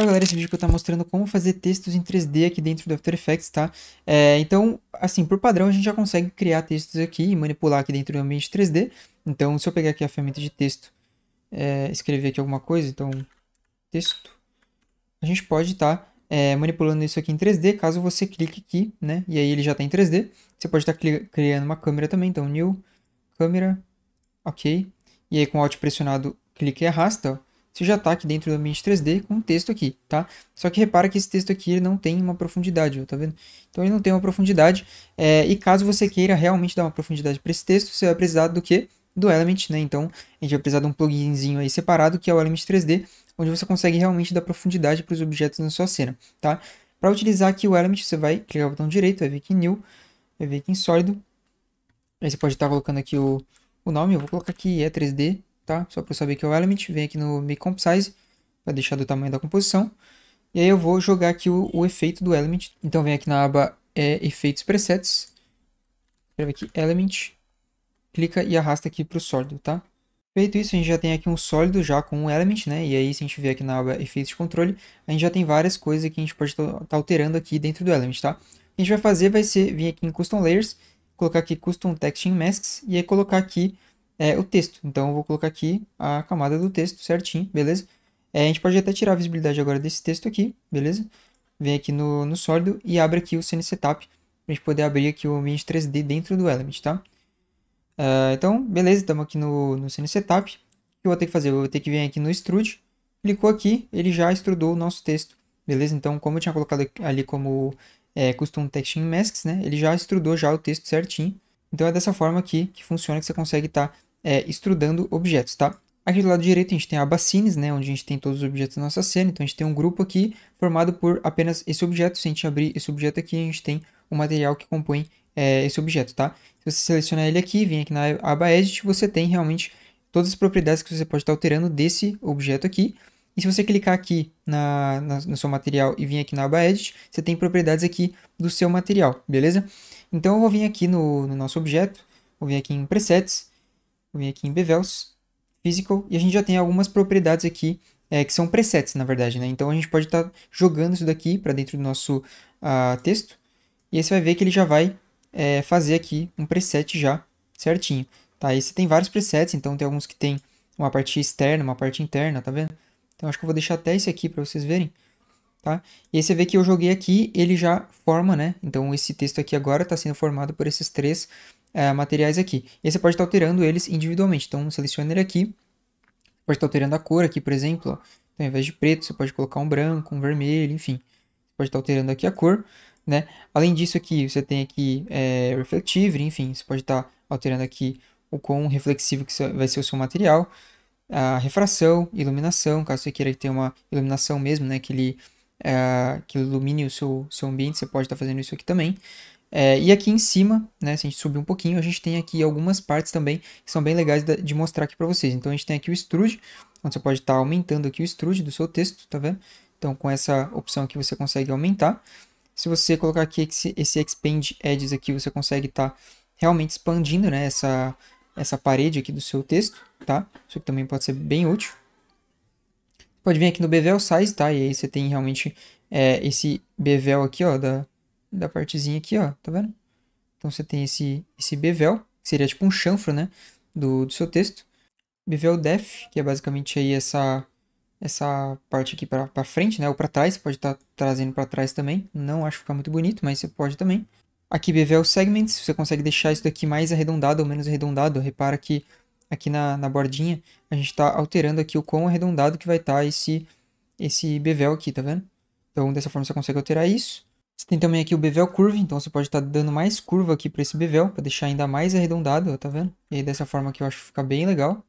Fala então, galera, esse vídeo que eu estou mostrando como fazer textos em 3D aqui dentro do After Effects, tá? É, então, assim, por padrão a gente já consegue criar textos aqui e manipular aqui dentro do ambiente 3D. Então, se eu pegar aqui a ferramenta de texto, é, escrever aqui alguma coisa, então, texto, a gente pode estar tá, é, manipulando isso aqui em 3D, caso você clique aqui, né? E aí ele já está em 3D. Você pode estar tá criando uma câmera também, então, new, câmera, ok. E aí com o Alt pressionado, clique e arrasta, ó você já está aqui dentro do ambiente 3D com um texto aqui, tá? Só que repara que esse texto aqui ele não tem uma profundidade, tá vendo? Então ele não tem uma profundidade, é, e caso você queira realmente dar uma profundidade para esse texto, você vai precisar do que? Do Element, né? Então a gente vai precisar de um pluginzinho aí separado, que é o Element 3D, onde você consegue realmente dar profundidade para os objetos na sua cena, tá? Para utilizar aqui o Element, você vai clicar no botão direito, vai vir aqui em New, vai vir aqui em Sólido, aí você pode estar tá colocando aqui o, o nome, eu vou colocar aqui é 3 d tá? Só para eu saber que é o element, vem aqui no Make composite para deixar do tamanho da composição. E aí eu vou jogar aqui o, o efeito do element. Então vem aqui na aba é, Efeitos Presets, escreve aqui element, clica e arrasta aqui para o sólido, tá? Feito isso, a gente já tem aqui um sólido já com um element, né? E aí, se a gente vier aqui na aba efeitos de controle, a gente já tem várias coisas que a gente pode estar tá, tá alterando aqui dentro do element, tá? O que a gente vai fazer vai ser vir aqui em custom layers, colocar aqui custom text in masks e aí colocar aqui é, o texto. Então eu vou colocar aqui a camada do texto certinho, beleza? É, a gente pode até tirar a visibilidade agora desse texto aqui, beleza? Vem aqui no, no sólido e abre aqui o CN Setup para a gente poder abrir aqui o ambiente 3D dentro do Element, tá? Uh, então, beleza, estamos aqui no, no CN Setup. O que eu vou ter que fazer? Eu vou ter que vir aqui no Extrude. Clicou aqui, ele já extrudou o nosso texto, beleza? Então, como eu tinha colocado ali como é, Custom Texting Masks, né? Ele já extrudou já o texto certinho. Então, é dessa forma aqui que funciona, que você consegue estar... Tá é, extrudando objetos, tá? Aqui do lado direito a gente tem a aba Cines, né, onde a gente tem todos os objetos da nossa cena. Então a gente tem um grupo aqui formado por apenas esse objeto. Se a gente abrir esse objeto aqui, a gente tem o material que compõe é, esse objeto, tá? Se você selecionar ele aqui, vem aqui na aba Edit, você tem realmente todas as propriedades que você pode estar alterando desse objeto aqui. E se você clicar aqui na, na, no seu material e vir aqui na aba Edit, você tem propriedades aqui do seu material, beleza? Então eu vou vir aqui no, no nosso objeto, vou vir aqui em Presets, vem vim aqui em Bevels, Physical, e a gente já tem algumas propriedades aqui é, que são presets, na verdade, né? Então a gente pode estar tá jogando isso daqui para dentro do nosso uh, texto, e aí você vai ver que ele já vai é, fazer aqui um preset já certinho, tá? Aí você tem vários presets, então tem alguns que tem uma parte externa, uma parte interna, tá vendo? Então acho que eu vou deixar até esse aqui para vocês verem, tá? E aí você vê que eu joguei aqui, ele já forma, né? Então esse texto aqui agora está sendo formado por esses três é, materiais aqui. E aí você pode estar alterando eles individualmente. Então, seleciona ele aqui. Pode estar alterando a cor aqui, por exemplo. Então, ao invés de preto, você pode colocar um branco, um vermelho, enfim. Você pode estar alterando aqui a cor. Né? Além disso aqui, você tem aqui é, reflectivo, enfim. Você pode estar alterando aqui o quão reflexivo que vai ser o seu material. A refração, iluminação, caso você queira ter uma iluminação mesmo, né? Que ele, é, que ilumine o seu, seu ambiente, você pode estar fazendo isso aqui também. É, e aqui em cima, né, se a gente subir um pouquinho, a gente tem aqui algumas partes também que são bem legais de mostrar aqui para vocês. Então a gente tem aqui o extrude, onde você pode estar tá aumentando aqui o extrude do seu texto, tá vendo? Então com essa opção aqui você consegue aumentar. Se você colocar aqui esse, esse expand edges aqui, você consegue estar tá realmente expandindo né, essa, essa parede aqui do seu texto, tá? Isso aqui também pode ser bem útil. Pode vir aqui no bevel size, tá? E aí você tem realmente é, esse bevel aqui, ó, da, da partezinha aqui, ó, tá vendo? Então você tem esse, esse bevel, que seria tipo um chanfro, né, do, do seu texto. Bevel def, que é basicamente aí essa, essa parte aqui para frente, né, ou para trás, você pode estar tá trazendo para trás também. Não acho que fica muito bonito, mas você pode também. Aqui bevel segments, você consegue deixar isso daqui mais arredondado ou menos arredondado. Repara que aqui na, na bordinha a gente está alterando aqui o quão arredondado que vai estar tá esse, esse bevel aqui, tá vendo? Então dessa forma você consegue alterar isso tem também aqui o bevel curve então você pode estar tá dando mais curva aqui para esse bevel, para deixar ainda mais arredondado, tá vendo? E aí dessa forma aqui eu acho que fica bem legal.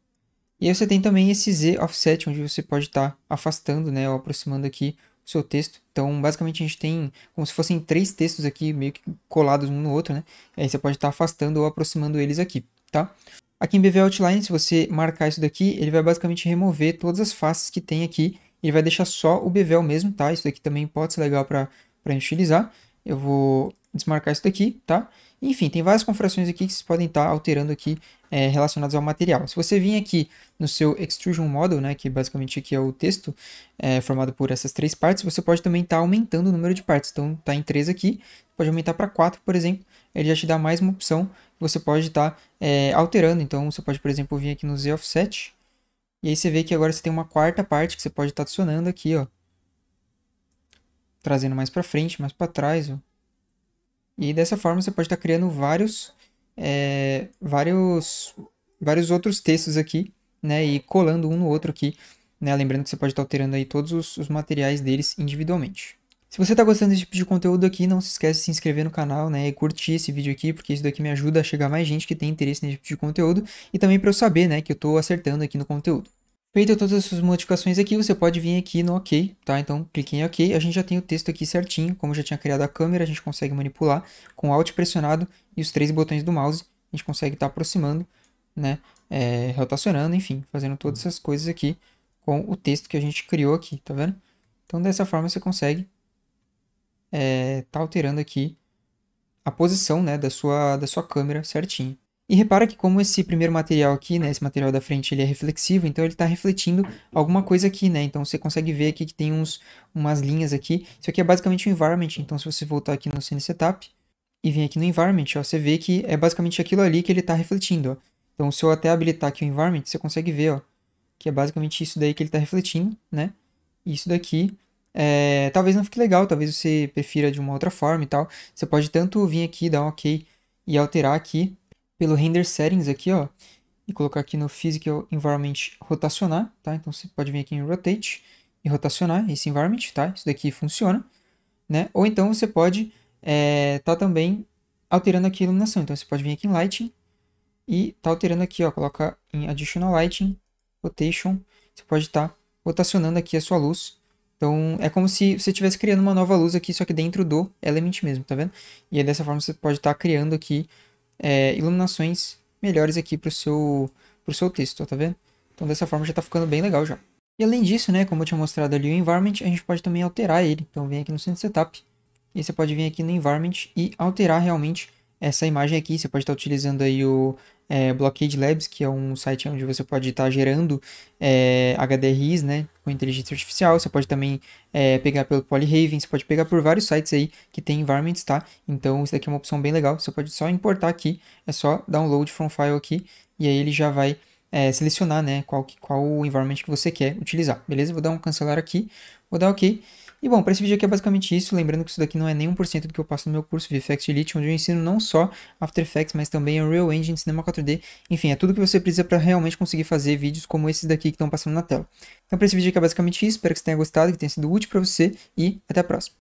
E aí você tem também esse Z offset, onde você pode estar tá afastando, né, ou aproximando aqui o seu texto. Então, basicamente a gente tem como se fossem três textos aqui meio que colados um no outro, né? E aí você pode estar tá afastando ou aproximando eles aqui, tá? Aqui em bevel Outline, se você marcar isso daqui, ele vai basicamente remover todas as faces que tem aqui. Ele vai deixar só o bevel mesmo, tá? Isso daqui também pode ser legal para para utilizar. Eu vou desmarcar isso daqui, tá? Enfim, tem várias configurações aqui que vocês podem estar tá alterando aqui é, relacionadas ao material. Se você vir aqui no seu Extrusion Model, né, que basicamente aqui é o texto é, formado por essas três partes, você pode também estar tá aumentando o número de partes. Então, está em três aqui, pode aumentar para quatro por exemplo. Ele já te dá mais uma opção que você pode estar tá, é, alterando. Então, você pode, por exemplo, vir aqui no Z Offset. E aí você vê que agora você tem uma quarta parte que você pode estar tá adicionando aqui, ó trazendo mais para frente, mais para trás. Ó. E dessa forma você pode estar tá criando vários, é, vários, vários outros textos aqui, né? E colando um no outro aqui, né? Lembrando que você pode estar tá alterando aí todos os, os materiais deles individualmente. Se você está gostando desse tipo de conteúdo aqui, não se esquece de se inscrever no canal, né, e curtir esse vídeo aqui, porque isso daqui me ajuda a chegar mais gente que tem interesse nesse tipo de conteúdo e também para eu saber, né, que eu estou acertando aqui no conteúdo. Feito todas essas modificações aqui, você pode vir aqui no OK, tá? Então, clique em OK, a gente já tem o texto aqui certinho, como já tinha criado a câmera, a gente consegue manipular com Alt pressionado e os três botões do mouse, a gente consegue estar tá aproximando, né? É, rotacionando, enfim, fazendo todas essas coisas aqui com o texto que a gente criou aqui, tá vendo? Então, dessa forma, você consegue é, tá alterando aqui a posição, né, da sua, da sua câmera certinho. E repara que como esse primeiro material aqui, né, esse material da frente, ele é reflexivo, então ele está refletindo alguma coisa aqui, né? Então você consegue ver aqui que tem uns, umas linhas aqui. Isso aqui é basicamente o um environment, então se você voltar aqui no scene Setup e vir aqui no environment, ó, você vê que é basicamente aquilo ali que ele está refletindo, ó. Então se eu até habilitar aqui o environment, você consegue ver, ó, que é basicamente isso daí que ele está refletindo, né? isso daqui é, talvez não fique legal, talvez você prefira de uma outra forma e tal. Você pode tanto vir aqui, dar um OK e alterar aqui, pelo render settings aqui, ó, e colocar aqui no physical environment rotacionar, tá? Então você pode vir aqui em rotate e rotacionar esse environment, tá? Isso daqui funciona, né? Ou então você pode é, tá também alterando aqui a iluminação. Então você pode vir aqui em lighting e tá alterando aqui, ó, coloca em additional lighting, rotation, você pode estar tá rotacionando aqui a sua luz. Então, é como se você estivesse criando uma nova luz aqui, só que dentro do element mesmo, tá vendo? E aí, dessa forma, você pode estar tá criando aqui é, iluminações melhores aqui para o seu, seu texto, tá vendo? Então dessa forma já está ficando bem legal já. E além disso, né, como eu tinha mostrado ali o environment, a gente pode também alterar ele. Então vem aqui no centro setup e você pode vir aqui no environment e alterar realmente essa imagem aqui. Você pode estar utilizando aí o é, Blockade Labs, que é um site onde você pode estar gerando é, né, com inteligência artificial. Você pode também é, pegar pelo Polyhaven, você pode pegar por vários sites aí que tem environments, tá? Então isso daqui é uma opção bem legal. Você pode só importar aqui, é só download from file aqui e aí ele já vai é, selecionar né, qual, qual environment que você quer utilizar, beleza? Vou dar um cancelar aqui, vou dar OK. E bom, para esse vídeo aqui é basicamente isso, lembrando que isso daqui não é nem 1% do que eu passo no meu curso VFX Elite, onde eu ensino não só After Effects, mas também Unreal Engine, Cinema 4D, enfim, é tudo que você precisa para realmente conseguir fazer vídeos como esses daqui que estão passando na tela. Então para esse vídeo aqui é basicamente isso, espero que você tenha gostado, que tenha sido útil para você e até a próxima.